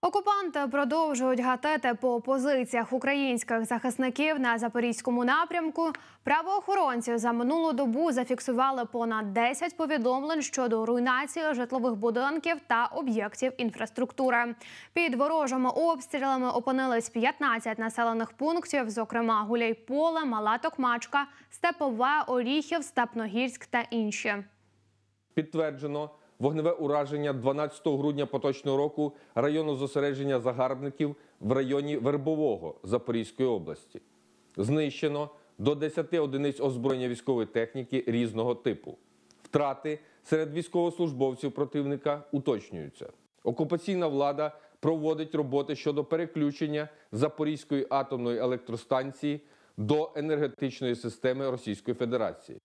Окупанти продовжують гатити по позиціях українських захисників на запорізькому напрямку. Правоохоронці за минулу добу зафіксували понад 10 повідомлень щодо руйнації житлових будинків та об'єктів інфраструктури. Під ворожими обстрілами опинились 15 населених пунктів, зокрема Гуляйполе, Мала Токмачка, Степове, Оріхів, Степногірськ та інші. Підтверджено вогневе ураження 12 грудня поточного року району зосередження загарбників в районі Вербового Запорізької області. Знищено до 10 одиниць озброєння військової техніки різного типу. Втрати серед військовослужбовців противника уточнюються. Окупаційна влада проводить роботи щодо переключення Запорізької атомної електростанції до енергетичної системи Російської Федерації.